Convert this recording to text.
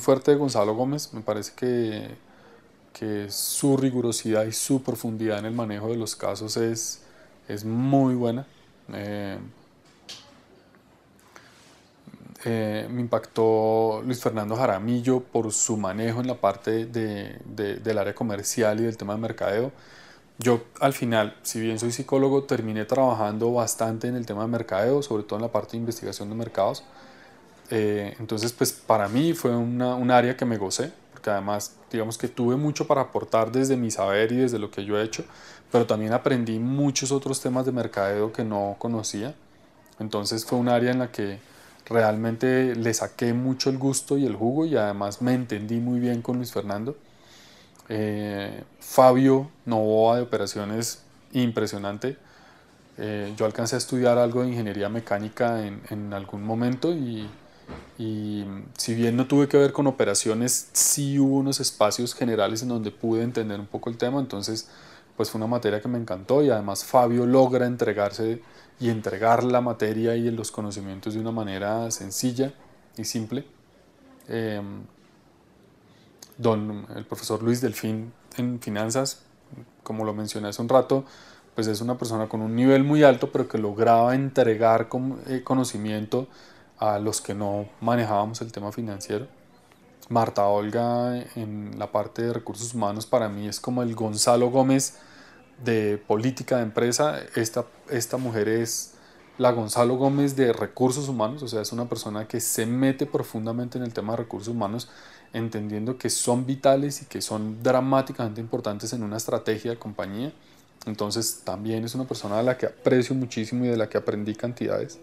fuerte de Gonzalo Gómez. Me parece que, que su rigurosidad y su profundidad en el manejo de los casos es, es muy buena. Eh, eh, me impactó Luis Fernando Jaramillo por su manejo en la parte del área comercial y del tema de mercadeo. Yo al final, si bien soy psicólogo, terminé trabajando bastante en el tema de mercadeo, sobre todo en la parte de investigación de mercados. Eh, entonces, pues para mí fue un área que me gocé, porque además, digamos que tuve mucho para aportar desde mi saber y desde lo que yo he hecho, pero también aprendí muchos otros temas de mercadeo que no conocía. Entonces fue un área en la que realmente le saqué mucho el gusto y el jugo y además me entendí muy bien con Luis Fernando. Eh, Fabio Novoa de operaciones impresionante. Eh, yo alcancé a estudiar algo de ingeniería mecánica en algún momento y y si bien no tuve que ver con operaciones, sí hubo unos espacios generales en donde pude entender un poco el tema, entonces pues fue una materia que me encantó y además Fabio logra entregarse y entregar la materia y los conocimientos de una manera sencilla y simple. Em, don, el profesor Luis Delfín en finanzas, como lo mencioné hace un rato, pues es una persona con un nivel muy alto, pero que lograba entregar con, eh, conocimiento a los que no manejábamos el tema financiero. Marta Olga en la parte de recursos humanos para mí es como el Gonzalo Gómez de política de empresa. Esta, esta mujer es la Gonzalo Gómez de recursos humanos, o sea, es una persona que se mete profundamente en el tema de recursos humanos, entendiendo que son vitales y que son dramáticamente importantes en una estrategia de compañía. Entonces también es una persona de la que aprecio muchísimo y de la que aprendí cantidades.